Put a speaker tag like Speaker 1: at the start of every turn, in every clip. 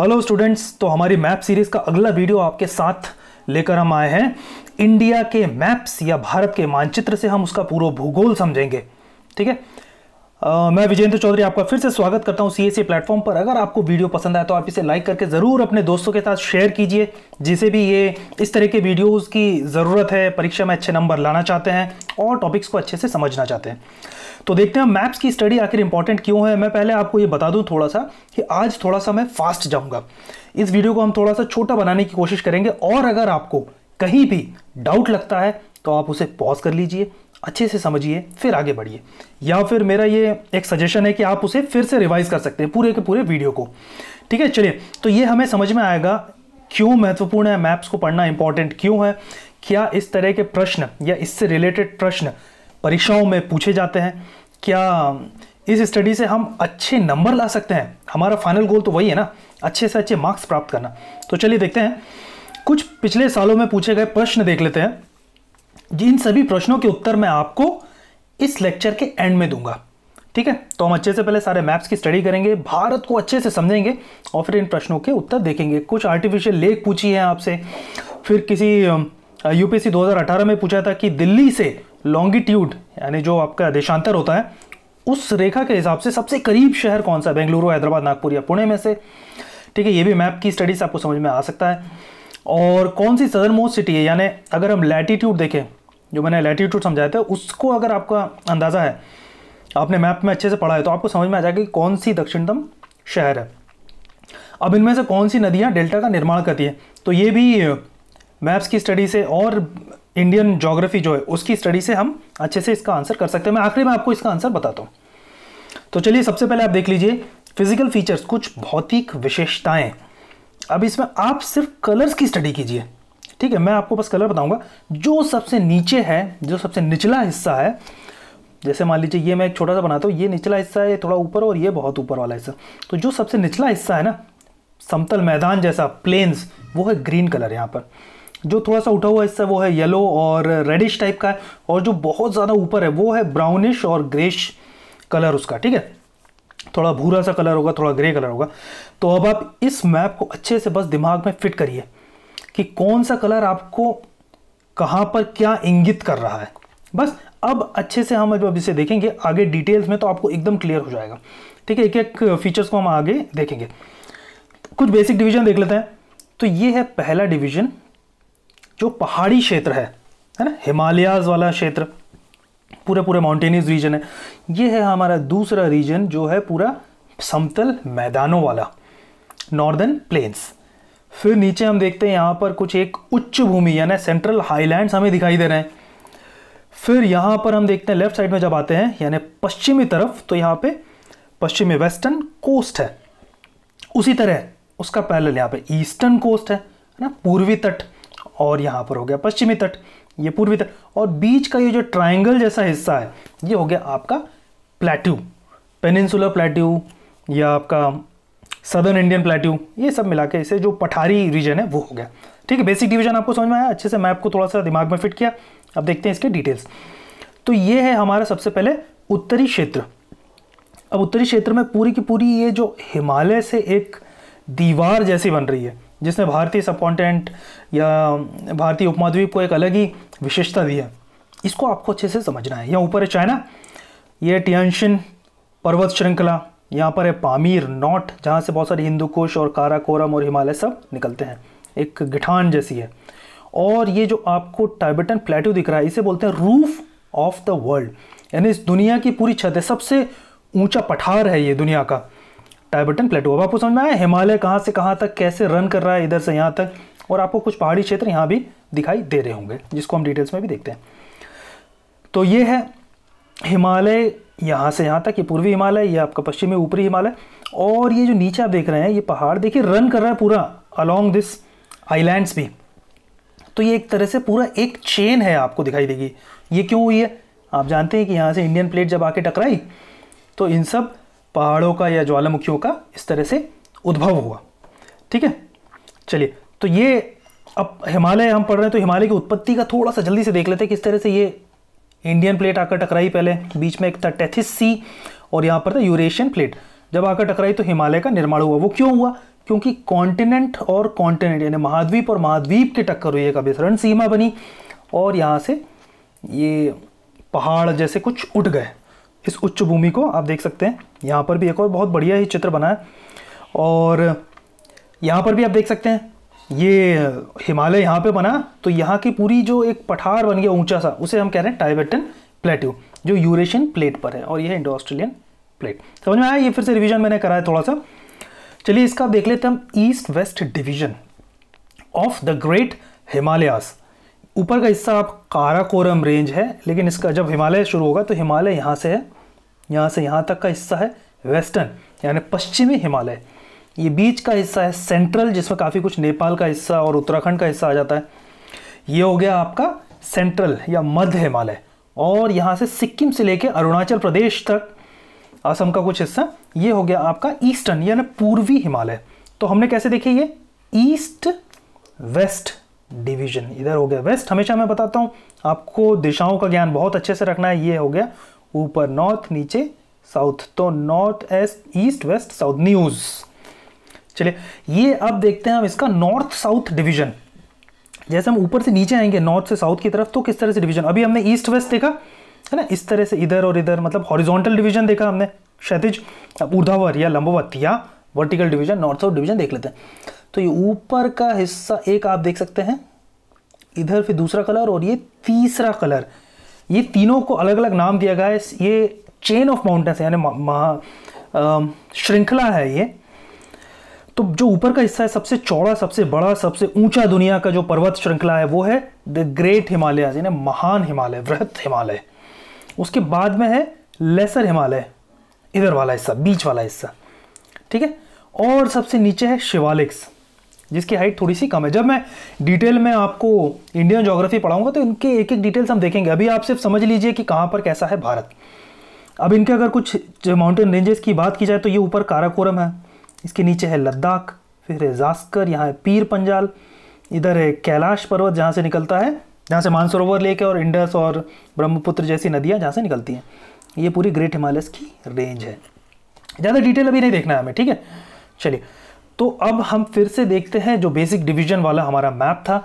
Speaker 1: hello students तो हमारी map series का अगला वीडियो आपके साथ लेकर हम आए हैं इंडिया के मैप्स या भारत के मानचित्र से हम उसका पूरा भूगोल समझेंगे ठीक है मैं विजेंद्र चौधरी आपका फिर से स्वागत करता हूँ सी प्लेटफॉर्म पर अगर आपको वीडियो पसंद आए तो आप इसे लाइक करके ज़रूर अपने दोस्तों के साथ शेयर कीजिए जिसे भी ये इस तरह के वीडियोज़ की ज़रूरत है परीक्षा में अच्छे नंबर लाना चाहते हैं और टॉपिक्स को अच्छे से समझना चाहते हैं तो देखते हैं मैप्स की स्टडी आखिर इंपॉर्टेंट क्यों है मैं पहले आपको ये बता दूं थोड़ा सा कि आज थोड़ा सा मैं फास्ट जाऊंगा इस वीडियो को हम थोड़ा सा छोटा बनाने की कोशिश करेंगे और अगर आपको कहीं भी डाउट लगता है तो आप उसे पॉज कर लीजिए अच्छे से समझिए फिर आगे बढ़िए या फिर मेरा ये एक सजेशन है कि आप उसे फिर से रिवाइज कर सकते हैं पूरे के पूरे वीडियो को ठीक है चलिए तो ये हमें समझ में आएगा क्यों महत्वपूर्ण है मैप्स को पढ़ना इंपॉर्टेंट क्यों है क्या इस तरह के प्रश्न या इससे रिलेटेड प्रश्न परीक्षाओं में पूछे जाते हैं क्या इस स्टडी से हम अच्छे नंबर ला सकते हैं हमारा फाइनल गोल तो वही है ना अच्छे से अच्छे मार्क्स प्राप्त करना तो चलिए देखते हैं कुछ पिछले सालों में पूछे गए प्रश्न देख लेते हैं जिन सभी प्रश्नों के उत्तर मैं आपको इस लेक्चर के एंड में दूंगा ठीक है तो हम अच्छे से पहले सारे मैप्स की स्टडी करेंगे भारत को अच्छे से समझेंगे और फिर इन प्रश्नों के उत्तर देखेंगे कुछ आर्टिफिशियल लेक पूछी है आपसे फिर किसी यूपीएससी 2018 में पूछा था कि दिल्ली से लॉन्गिट्यूड यानी जो आपका देशांतर होता है उस रेखा के हिसाब से सबसे करीब शहर कौन सा है बेंगलुरु हैदराबाद नागपुर या पुणे में से ठीक है ये भी मैप की स्टडी से आपको समझ में आ सकता है और कौन सी सदर मोस्ट सिटी है यानी अगर हम लैटीट्यूड देखें जो मैंने लैटीट्यूड समझाया था उसको अगर आपका अंदाज़ा है आपने मैप में अच्छे से पढ़ा है तो आपको समझ में आ जाएगा कि कौन सी दक्षिणतम शहर है अब इनमें से कौन सी नदियाँ डेल्टा का निर्माण करती है तो ये भी मैप्स की स्टडी से और इंडियन जोग्राफी जो है उसकी स्टडी से हम अच्छे से इसका आंसर कर सकते हैं मैं आखिरी में आपको इसका आंसर बताता हूँ तो चलिए सबसे पहले आप देख लीजिए फिजिकल फीचर्स कुछ भौतिक विशेषताएं अब इसमें आप सिर्फ कलर्स की स्टडी कीजिए ठीक है मैं आपको बस कलर बताऊंगा जो सबसे नीचे है जो सबसे निचला हिस्सा है जैसे मान लीजिए ये मैं एक छोटा सा बनाता हूँ ये निचला हिस्सा है थोड़ा ऊपर और ये बहुत ऊपर वाला हिस्सा तो जो सबसे निचला हिस्सा है ना समतल मैदान जैसा प्लेन्स वो है ग्रीन कलर यहाँ पर जो थोड़ा सा उठा हुआ हिस्सा वो है येलो और रेडिश टाइप का है और जो बहुत ज़्यादा ऊपर है वो है ब्राउनिश और ग्रेश कलर उसका ठीक है थोड़ा भूरा सा कलर होगा थोड़ा ग्रे कलर होगा तो अब आप इस मैप को अच्छे से बस दिमाग में फिट करिए कि कौन सा कलर आपको कहाँ पर क्या इंगित कर रहा है बस अब अच्छे से हम अब इसे देखेंगे आगे डिटेल्स में तो आपको एकदम क्लियर हो जाएगा ठीक है एक एक फीचर्स को हम आगे देखेंगे कुछ बेसिक डिवीजन देख लेते हैं तो ये है पहला डिवीजन जो पहाड़ी क्षेत्र है है ना हिमालयाज वाला क्षेत्र पूरे पूरे माउंटेनियस रीजन है ये है हमारा दूसरा रीजन जो है पूरा समतल मैदानों वाला नॉर्दर्न प्लेन्स फिर नीचे हम देखते हैं यहाँ पर कुछ एक उच्च भूमि यानी सेंट्रल हाईलैंड हमें दिखाई दे रहे हैं फिर यहाँ पर हम देखते हैं लेफ्ट साइड में जब आते हैं यानी पश्चिमी तरफ तो यहाँ पे पश्चिमी वेस्टर्न कोस्ट है उसी तरह उसका पैरल यहाँ पे ईस्टर्न कोस्ट है ना पूर्वी तट और यहाँ पर हो गया पश्चिमी तट ये पूर्वी तट और बीच का ये जो ट्राइंगल जैसा हिस्सा है ये हो गया आपका प्लेट्यू पेनिनसुलर प्लेट्यू या आपका सदर्न इंडियन प्लेट्यू ये सब मिला के इसे जो पठारी रीजन है वो हो गया ठीक है बेसिक डिवीजन आपको समझ में आया अच्छे से मैप को थोड़ा सा दिमाग में फिट किया अब देखते हैं इसके डिटेल्स तो ये है हमारा सबसे पहले उत्तरी क्षेत्र अब उत्तरी क्षेत्र में पूरी की पूरी ये जो हिमालय से एक दीवार जैसी बन रही है जिसने भारतीय सब या भारतीय उपमहाद्वीप को एक अलग ही विशेषता दी है इसको आपको अच्छे से समझना है यहाँ ऊपर है चाइना ये टियांशिन पर्वत श्रृंखला यहाँ पर है पामीर नॉट जहाँ से बहुत सारे हिंदू कुश और काराकोरम और हिमालय सब निकलते हैं एक गिठान जैसी है और ये जो आपको टाइबेटन प्लेट्यू दिख रहा है इसे बोलते हैं रूफ ऑफ द वर्ल्ड यानी इस दुनिया की पूरी छत है सबसे ऊंचा पठार है ये दुनिया का टाइबन प्लेटो अब आपको समझ में आया हिमालय कहाँ से कहाँ तक कैसे रन कर रहा है इधर से यहाँ तक और आपको कुछ पहाड़ी क्षेत्र यहाँ भी दिखाई दे रहे होंगे जिसको हम डिटेल्स में भी देखते हैं तो ये है हिमालय यहाँ से यहाँ तक ये पूर्वी हिमालय ये आपका पश्चिमी ऊपरी हिमालय और ये जो नीचे आप देख रहे हैं ये पहाड़ देखिए रन कर रहा है पूरा अलॉन्ग दिस आईलैंड्स भी तो ये एक तरह से पूरा एक चेन है आपको दिखाई देगी ये क्यों हुई है आप जानते हैं कि यहाँ से इंडियन प्लेट जब आके टकराई तो इन सब पहाड़ों का या ज्वालामुखियों का इस तरह से उद्भव हुआ ठीक है चलिए तो ये अब हिमालय हम पढ़ रहे हैं तो हिमालय की उत्पत्ति का थोड़ा सा जल्दी से देख लेते हैं किस तरह से ये इंडियन प्लेट आकर टकराई पहले बीच में एक था टेथिस सी और यहाँ पर था यूरेशियन प्लेट जब आकर टकराई तो हिमालय का निर्माण हुआ वो क्यों हुआ क्योंकि कॉन्टिनेंट और कॉन्टिनेंट यानी महाद्वीप और महाद्वीप की टक्कर हुई एक अभिसरण सीमा बनी और यहाँ से ये पहाड़ जैसे कुछ उठ गए इस उच्च भूमि को आप देख सकते हैं यहाँ पर भी एक और बहुत बढ़िया ही चित्र बना है और यहाँ पर भी आप देख सकते हैं ये हिमालय यहाँ पे बना तो यहाँ की पूरी जो एक पठार बन गया ऊंचा सा उसे हम कह रहे हैं टाइबेटन प्लेट्यू जो यूरेशियन प्लेट पर है और यह इंडो ऑस्ट्रेलियन प्लेट समझ में आया ये फिर से रिविजन मैंने करा है थोड़ा सा चलिए इसका आप देख लेते हैं हम east west division of the great Himalayas ऊपर का हिस्सा आप काराकोरम रेंज है लेकिन इसका जब हिमालय शुरू होगा तो हिमालय यहाँ से है यहाँ से यहाँ तक का हिस्सा है वेस्टर्न यानी पश्चिमी हिमालय ये बीच का हिस्सा है सेंट्रल जिसमें काफ़ी कुछ नेपाल का हिस्सा और उत्तराखंड का हिस्सा आ जाता है ये हो गया आपका सेंट्रल या मध्य हिमालय और यहाँ से सिक्किम से लेके अरुणाचल प्रदेश तक असम का कुछ हिस्सा ये हो गया आपका ईस्टर्न यानी पूर्वी हिमालय तो हमने कैसे देखी ये ईस्ट वेस्ट डिवीजन इधर हो गया वेस्ट हमेशा मैं बताता हूँ आपको दिशाओं का ज्ञान बहुत अच्छे से रखना है ये हो गया ऊपर नॉर्थ नीचे साउथ तो north east east west south news चलिए ये अब देखते हैं हम इसका नॉर्थ साउथ डिवीजन जैसे हम ऊपर से नीचे आएंगे नॉर्थ से साउथ की तरफ तो किस तरह से डिवीजन अभी हमने ईस्ट वेस्ट देखा है ना इस तरह से इधर और इधर मतलब हॉरिजॉन्टल डिवीजन देखा हमने क्षतिज अब ऊर्धावर या लंबवत या vertical division north south division देख लेते हैं तो ये ऊपर का हिस्सा एक आप देख सकते हैं इधर फिर दूसरा कलर और ये तीसरा कलर ये तीनों को अलग अलग नाम दिया गया है ये चेन ऑफ माउंटेन्स यानी महा श्रृंखला है ये तो जो ऊपर का हिस्सा है सबसे चौड़ा सबसे बड़ा सबसे ऊंचा दुनिया का जो पर्वत श्रृंखला है वो है द ग्रेट हिमालय यानी महान हिमालय वृहत हिमालय उसके बाद में है लेसर हिमालय इधर वाला हिस्सा बीच वाला हिस्सा ठीक है और सबसे नीचे है शिवालिक्स जिसकी हाइट थोड़ी सी कम है जब मैं डिटेल में आपको इंडियन जोग्राफी पढ़ाऊंगा तो इनके एक एक डिटेल्स हम देखेंगे अभी आप सिर्फ समझ लीजिए कि कहाँ पर कैसा है भारत अब इनके अगर कुछ माउंटेन रेंजेस की बात की जाए तो ये ऊपर काराकोरम है इसके नीचे है लद्दाख फिर है जास्कर यहाँ है पीर पंजाल इधर है कैलाश पर्वत जहाँ से निकलता है जहाँ से मानसरोवर लेक और इंडस और ब्रह्मपुत्र जैसी नदियाँ जहाँ से निकलती हैं ये पूरी ग्रेट हिमालयस की रेंज है ज़्यादा डिटेल अभी नहीं देखना है हमें ठीक है चलिए तो अब हम फिर से देखते हैं जो बेसिक डिवीजन वाला हमारा मैप था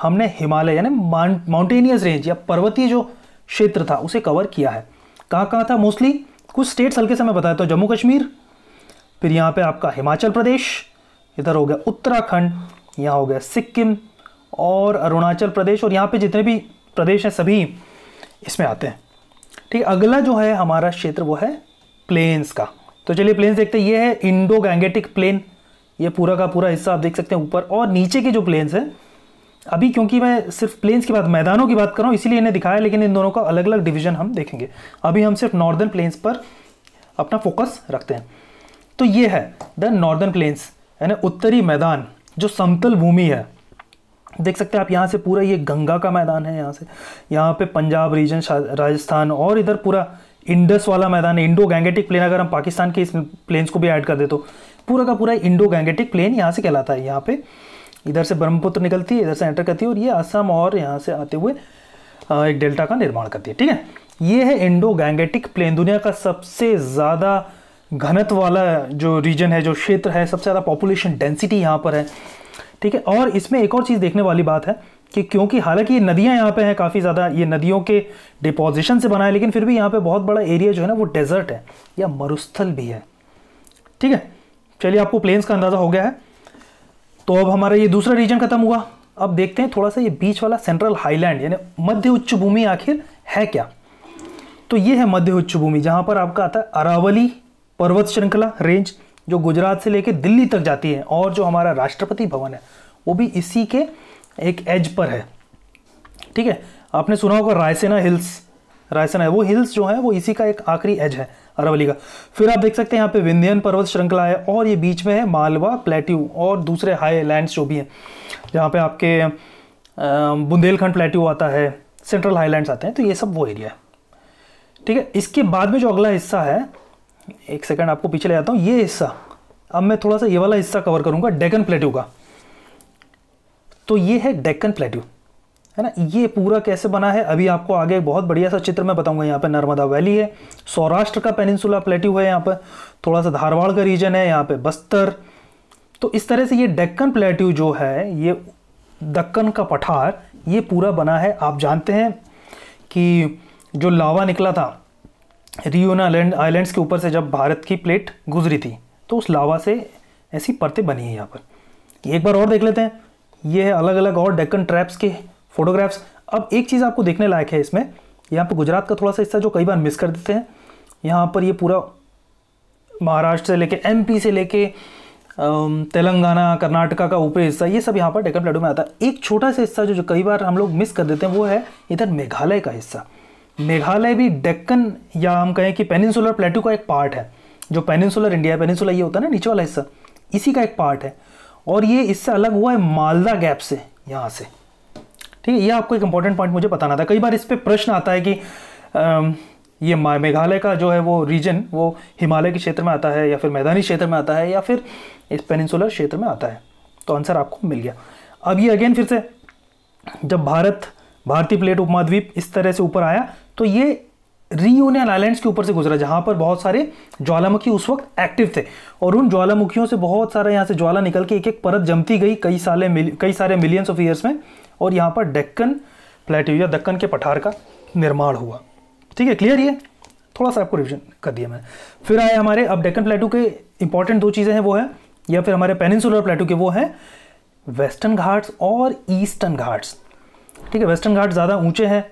Speaker 1: हमने हिमालय यानी माउंटेनियस रेंज या पर्वतीय जो क्षेत्र था उसे कवर किया है कहाँ कहाँ था मोस्टली कुछ स्टेट्स हल्के से मैं बताया तो जम्मू कश्मीर फिर यहाँ पे आपका हिमाचल प्रदेश इधर हो गया उत्तराखंड यहाँ हो गया सिक्किम और अरुणाचल प्रदेश और यहाँ पे जितने भी प्रदेश हैं सभी इसमें आते हैं ठीक अगला जो है हमारा क्षेत्र वो है प्लेन्स का तो चलिए प्लेन्स देखते हैं ये है इंडो गैंगेटिक प्लेन ये पूरा का पूरा हिस्सा आप देख सकते हैं ऊपर और नीचे के जो प्लेन्स हैं अभी क्योंकि मैं सिर्फ प्लेन्स की बात मैदानों की बात कर रहा हूँ इसीलिए इन्हें दिखाया लेकिन इन दोनों का अलग अलग डिवीजन हम देखेंगे अभी हम सिर्फ नॉर्दर्न प्लेन्स पर अपना फोकस रखते हैं तो ये है द नॉर्दर्न प्लेन्स यानी उत्तरी मैदान जो समतल भूमि है देख सकते हैं आप यहाँ से पूरा ये गंगा का मैदान है यहाँ से यहाँ पे पंजाब रीजन राजस्थान और इधर पूरा इंडस वाला मैदान है इंडो गैंगेटिक प्लेन अगर हम पाकिस्तान के इस प्लेन्स को भी ऐड कर दे तो पूरा का पूरा इंडो गैंगेटिक प्लेन यहाँ से कहलाता है यहाँ पे इधर से ब्रह्मपुत्र निकलती है इधर से एंटर करती है और ये असम और यहाँ से आते हुए एक डेल्टा का निर्माण करती है ठीक है ये है इंडो गैंगेटिक प्लेन दुनिया का सबसे ज़्यादा घनत्व वाला जो रीजन है जो क्षेत्र है सबसे ज़्यादा पॉपुलेशन डेंसिटी यहाँ पर है ठीक है और इसमें एक और चीज़ देखने वाली बात है कि क्योंकि हालांकि ये नदियाँ यहाँ पे हैं काफ़ी ज़्यादा ये नदियों के डिपोजिशन से बना है लेकिन फिर भी यहाँ पे बहुत बड़ा एरिया जो है ना वो डेजर्ट है या मरुस्थल भी है ठीक है चलिए आपको प्लेन्स का अंदाज़ा हो गया है तो अब हमारा ये दूसरा रीजन खत्म हुआ अब देखते हैं थोड़ा सा ये बीच वाला सेंट्रल हाईलैंड यानी मध्य उच्च भूमि आखिर है क्या तो ये है मध्य उच्च भूमि जहाँ पर आपका आता है अरावली पर्वत श्रृंखला रेंज जो गुजरात से लेकर दिल्ली तक जाती है और जो हमारा राष्ट्रपति भवन है वो भी इसी के एक एज पर है ठीक है आपने सुना होगा रायसेना हिल्स रायसन है वो हिल्स जो है वो इसी का एक आखिरी एज है अरावली का फिर आप देख सकते हैं यहाँ पे विंध्यन पर्वत श्रृंखला है और ये बीच में है मालवा प्लेट्यू और दूसरे हाई लैंड्स जो भी हैं जहाँ पे आपके बुंदेलखंड प्लेट्यू आता है सेंट्रल लैंड आते हैं तो ये सब वो एरिया है ठीक है इसके बाद में जो अगला हिस्सा है एक सेकेंड आपको पीछे ले जाता हूँ ये हिस्सा अब मैं थोड़ा सा ये वाला हिस्सा कवर करूँगा डेकन प्लेट्यू का तो ये है डेक्कन प्लेट्यू है ना ये पूरा कैसे बना है अभी आपको आगे बहुत बढ़िया सा चित्र मैं बताऊंगा यहाँ पे नर्मदा वैली है सौराष्ट्र का पेनिनसुला प्लेट्यू है यहाँ पर थोड़ा सा धारवाड़ का रीजन है यहाँ पे बस्तर तो इस तरह से ये डेक्कन प्लेट्यू जो है ये दक्कन का पठार ये पूरा बना है आप जानते हैं कि जो लावा निकला था रियोना लैंड आइलैंड्स के ऊपर से जब भारत की प्लेट गुजरी थी तो उस लावा से ऐसी परतें बनी है यहाँ पर एक बार और देख लेते हैं ये है अलग अलग और डेक्कन ट्रैप्स के फोटोग्राफ्स अब एक चीज़ आपको देखने लायक है इसमें यहाँ पर गुजरात का थोड़ा सा हिस्सा जो कई बार मिस कर देते हैं यहाँ पर ये पूरा महाराष्ट्र से लेके एम से लेके तेलंगाना कर्नाटका का ऊपरी हिस्सा ये सब यहाँ पर डेकन प्लेटो में आता है एक छोटा सा हिस्सा जो, जो कई बार हम लोग मिस कर देते हैं वो है इधर मेघालय का हिस्सा मेघालय भी डेक्कन या हम कहें कि पेनिनसुलर प्लेटो का एक पार्ट है जो पेनिनसुलर इंडिया पेनिनसुलर ये होता है ना नीचे वाला हिस्सा इसी का एक पार्ट है और ये इससे अलग हुआ है मालदा गैप से यहाँ से ठीक है ये आपको एक इंपॉर्टेंट पॉइंट मुझे बताना था कई बार इस पर प्रश्न आता है कि ये मेघालय का जो है वो रीजन वो हिमालय के क्षेत्र में आता है या फिर मैदानी क्षेत्र में आता है या फिर इस पेनिनसुलर क्षेत्र में आता है तो आंसर आपको मिल गया अब ये अगेन फिर से जब भारत भारतीय प्लेट उपमहाद्वीप इस तरह से ऊपर आया तो ये रीयूनियन आइलैंड्स के ऊपर से गुजरा जहाँ पर बहुत सारे ज्वालामुखी उस वक्त एक्टिव थे और उन ज्वालामुखियों से बहुत सारा यहाँ से ज्वाला निकल के एक एक परत जमती गई कई साले कई सारे मिलियंस ऑफ ईयर्स में और यहाँ पर डेक्कन प्लेट्यू या दक्कन के पठार का निर्माण हुआ ठीक है क्लियर ये थोड़ा सा आपको रिविजन कर दिया मैं फिर आए हमारे अब डेक्कन प्लेटू के इंपॉर्टेंट दो चीज़ें हैं वो है या फिर हमारे पेनिनसुलर प्लेटू के वो हैं वेस्टर्न घाट्स और ईस्टर्न घाट्स ठीक है वेस्टर्न घाट ज़्यादा ऊंचे हैं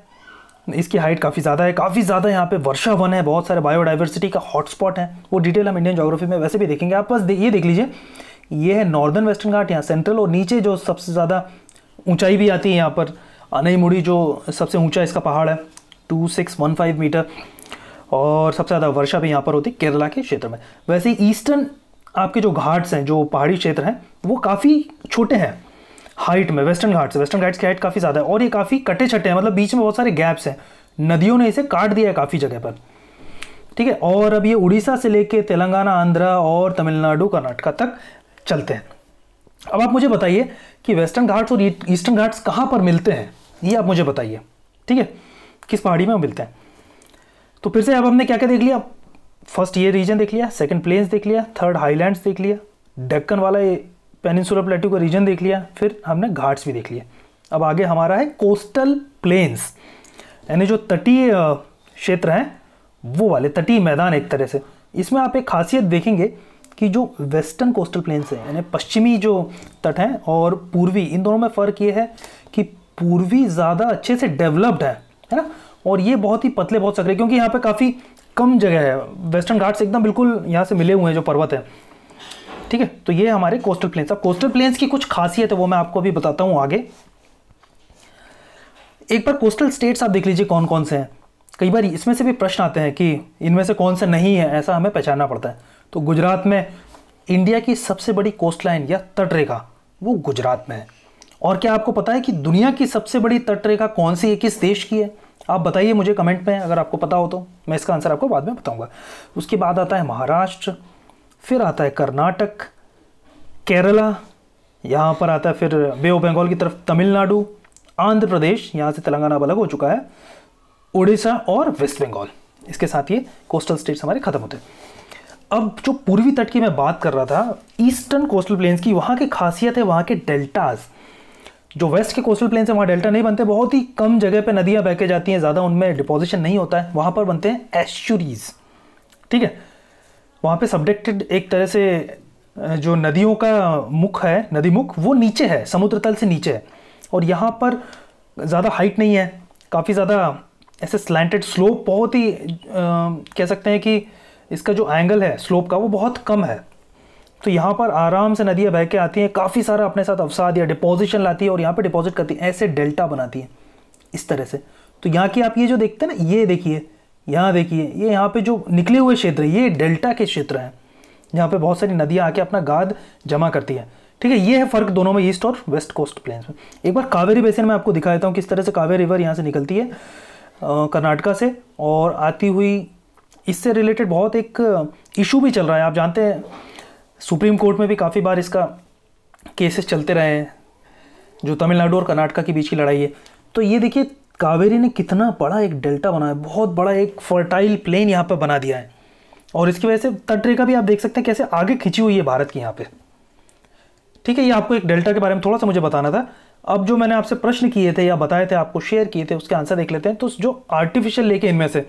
Speaker 1: इसकी हाइट काफ़ी ज़्यादा है काफ़ी ज़्यादा यहाँ पे वर्षा वन है बहुत सारे बायोडाइवर्सिटी का हॉटस्पॉट है वो डिटेल हम इंडियन जोग्राफी में वैसे भी देखेंगे आप बस ये देख लीजिए ये है नॉर्दर्न वेस्टर्न घाट यहाँ सेंट्रल और नीचे जो सबसे ज़्यादा ऊंचाई भी आती है यहाँ पर अनई मुड़ी जो सबसे ऊंचा इसका पहाड़ है two six one five metre और सबसे ज़्यादा वर्षा भी यहाँ पर होती है केरला के क्षेत्र में वैसे ईस्टर्न आपके जो घाट्स हैं जो पहाड़ी क्षेत्र हैं वो काफ़ी छोटे हैं हाइट में वेस्टर्न घाट्स वेस्टर्न घाट्स की हाइट काफ़ी ज़्यादा है और ये काफ़ी कटे छटे हैं मतलब बीच में बहुत सारे गैप्स हैं नदियों ने इसे काट दिया है काफ़ी जगह पर ठीक है और अब ये उड़ीसा से लेके तेलंगाना आंध्रा और तमिलनाडु कर्नाटका तक चलते हैं अब आप मुझे बताइए कि वेस्टर्न घाट्स और ईस्टर्न घाट्स कहाँ पर मिलते हैं ये आप मुझे बताइए ठीक है किस पहाड़ी में मिलते हैं तो फिर से अब हमने क्या क्या देख लिया फर्स्ट ये रीजन देख लिया सेकंड प्लेन्स देख लिया थर्ड हाईलैंड्स देख लिया डक्कन वाला पेनिनसुलर प्लेटू का रीजन देख लिया फिर हमने घाट्स भी देख लिए अब आगे हमारा है कोस्टल प्लेन्स यानी जो तटीय क्षेत्र हैं वो वाले तटीय मैदान एक तरह से इसमें आप एक खासियत देखेंगे कि जो वेस्टर्न कोस्टल प्लेन्स हैं यानी पश्चिमी जो तट हैं और पूर्वी इन दोनों में फ़र्क ये है कि पूर्वी ज़्यादा अच्छे से डेवलप्ड है है ना और ये बहुत ही पतले बहुत सकरे क्योंकि यहाँ पे काफ़ी कम जगह है वेस्टर्न घाट्स एकदम बिल्कुल यहाँ से मिले हुए हैं जो पर्वत हैं ठीक है तो ये हमारे कोस्टल प्लेन्स अब कोस्टल प्लेन्स की कुछ खासियत है वो मैं आपको अभी बताता हूँ आगे एक बार कोस्टल स्टेट्स आप देख लीजिए कौन कौन से हैं कई बार इसमें से भी प्रश्न आते हैं कि इनमें से कौन से नहीं है ऐसा हमें पहचानना पड़ता है तो गुजरात में इंडिया की सबसे बड़ी कोस्ट लाइन या तटरेखा वो गुजरात में है और क्या आपको पता है कि दुनिया की सबसे बड़ी तटरेखा कौन सी है किस देश की है आप बताइए मुझे कमेंट में अगर आपको पता हो तो मैं इसका आंसर आपको बाद में बताऊंगा उसके बाद आता है महाराष्ट्र फिर आता है कर्नाटक केरला यहाँ पर आता है फिर बे ऑफ बंगाल की तरफ तमिलनाडु आंध्र प्रदेश यहाँ से तेलंगाना अलग हो चुका है उड़ीसा और वेस्ट बंगाल इसके साथ ये कोस्टल स्टेट्स हमारे ख़त्म होते हैं अब जो पूर्वी तट की मैं बात कर रहा था ईस्टर्न कोस्टल प्लेन्स की वहाँ की खासियत है वहाँ के डेल्टाज़ जो वेस्ट के कोस्टल प्लेन्स है वहाँ डेल्टा नहीं बनते बहुत ही कम जगह पे नदियाँ बह के जाती हैं ज़्यादा उनमें डिपोजिशन नहीं होता है वहाँ पर बनते हैं एश्यूरीज ठीक है वहाँ पे सब्जेक्टेड एक तरह से जो नदियों का मुख है नदी मुख वो नीचे है समुद्र तल से नीचे है और यहाँ पर ज़्यादा हाइट नहीं है काफ़ी ज़्यादा ऐसे स्लैंटेड स्लोप बहुत ही आ, कह सकते हैं कि इसका जो एंगल है स्लोप का वो बहुत कम है तो यहाँ पर आराम से नदियाँ बह के आती हैं काफ़ी सारा अपने साथ अवसाद या डिपोजिशन लाती है और यहाँ पर डिपॉजिट करती है ऐसे डेल्टा बनाती है इस तरह से तो यहाँ की आप ये जो देखते हैं ना ये देखिए यहाँ देखिए ये यहाँ पे जो निकले हुए क्षेत्र है ये डेल्टा के क्षेत्र हैं यहाँ पे बहुत सारी नदियाँ आके अपना गाद जमा करती है ठीक है ये है फर्क दोनों में ईस्ट और वेस्ट कोस्ट प्लेन्स में एक बार कावेरी बेसिन में आपको दिखा देता हूँ किस तरह से कावेरी रिवर यहाँ से निकलती है कर्नाटका से और आती हुई इससे रिलेटेड बहुत एक इशू uh, भी चल रहा है आप जानते हैं सुप्रीम कोर्ट में भी काफ़ी बार इसका केसेस चलते रहे हैं जो तमिलनाडु और कर्नाटका के बीच की लड़ाई है तो ये देखिए कावेरी ने कितना बड़ा एक डेल्टा बनाया बहुत बड़ा एक फर्टाइल प्लेन यहाँ पर बना दिया है और इसकी वजह से तटरे का भी आप देख सकते हैं कैसे आगे खिंची हुई है भारत की यहाँ पे ठीक है ये आपको एक डेल्टा के बारे में थोड़ा सा मुझे बताना था अब जो मैंने आपसे प्रश्न किए थे या बताए थे आपको शेयर किए थे उसके आंसर देख लेते हैं तो जो आर्टिफिशियल लेके इनमें से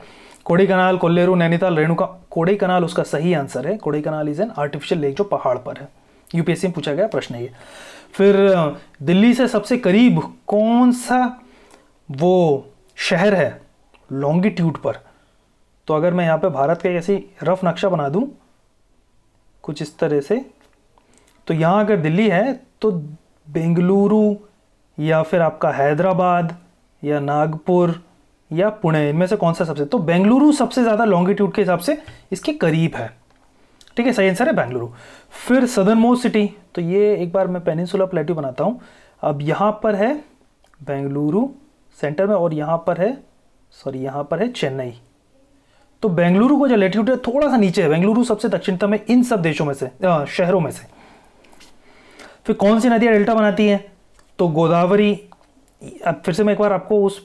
Speaker 1: कोड़ी कनाल कोल्लेरू नैनीताल रेणुका कोड़ी कनाल उसका सही आंसर है Kodaikanal is an artificial lake जो पहाड़ पर है यूपीएससी में पूछा गया प्रश्न ये फिर दिल्ली से सबसे करीब कौन सा वो शहर है लॉन्गिट्यूड पर तो अगर मैं यहाँ पे भारत का ऐसी रफ नक्शा बना दूँ कुछ इस तरह से तो यहाँ अगर दिल्ली है तो बेंगलुरु या फिर आपका हैदराबाद या नागपुर या पुणे इनमें से कौन सा सबसे तो बेंगलुरु सबसे ज़्यादा लॉन्गिट्यूड के हिसाब से इसके करीब है ठीक है सही आंसर है बेंगलुरु फिर सदर मोस्ट सिटी तो ये एक बार मैं पेनिसुला प्लेट्यू बनाता हूँ अब यहाँ पर है बेंगलुरु सेंटर में और यहाँ पर है सॉरी यहाँ पर है चेन्नई तो बेंगलुरु को जो लेटीट्यूड है थोड़ा सा नीचे है बेंगलुरु सबसे दक्षिणतम है इन सब देशों में से आ, शहरों में से फिर कौन सी नदियाँ डेल्टा बनाती हैं तो गोदावरी अब फिर से मैं एक बार आपको उस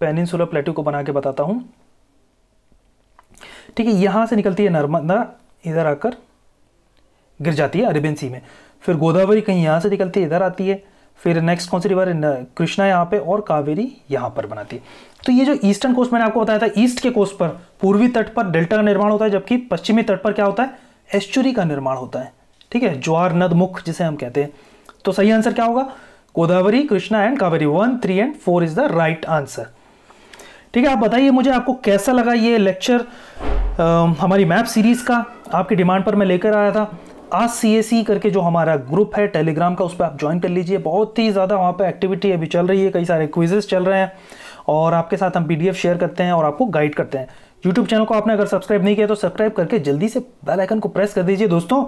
Speaker 1: पेनिनसुलर प्लेटू को बना के बताता हूँ ठीक है यहाँ से निकलती है नर्मदा इधर आकर गिर जाती है अरेबियन सी में फिर गोदावरी कहीं यहाँ से निकलती है इधर आती है फिर नेक्स्ट कौन सी रिवर है कृष्णा यहाँ पे और कावेरी यहाँ पर बनाती है तो ये जो ईस्टर्न कोस्ट मैंने आपको बताया था ईस्ट के कोस्ट पर पूर्वी तट पर डेल्टा का निर्माण होता है जबकि पश्चिमी तट पर क्या होता है एस्चुरी का निर्माण होता है ठीक है ज्वार नद मुख जिसे हम कहते हैं तो सही आंसर क्या होगा Godavari Krishna and Kaveri one three and four is the right answer ठीक है आप बताइए मुझे आपको कैसा लगा ये लेक्चर हमारी मैप सीरीज़ का आपकी डिमांड पर मैं लेकर आया था आज सी करके जो हमारा ग्रुप है टेलीग्राम का उस पर आप ज्वाइन कर लीजिए बहुत ही ज़्यादा वहाँ पे एक्टिविटी अभी चल रही है कई सारे क्विजेस चल रहे हैं और आपके साथ हम पीडीएफ शेयर करते हैं और आपको गाइड करते हैं यूट्यूब चैनल को आपने अगर सब्सक्राइब नहीं किया तो सब्सक्राइब करके जल्दी से बेल आइकन को प्रेस कर दीजिए दोस्तों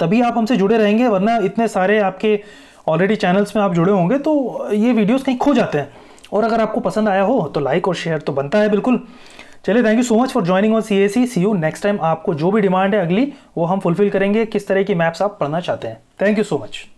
Speaker 1: तभी आप हमसे जुड़े रहेंगे वरना इतने सारे आपके ऑलरेडी चैनल्स में आप जुड़े होंगे तो ये वीडियोज़ कहीं खो जाते हैं और अगर आपको पसंद आया हो तो लाइक और शेयर तो बनता है बिल्कुल चलिए thank you so much for joining on C A C see you next time आपको जो भी डिमांड है अगली वो हम फुलफिल करेंगे किस तरह की मैप्स आप पढ़ना चाहते हैं थैंक यू सो मच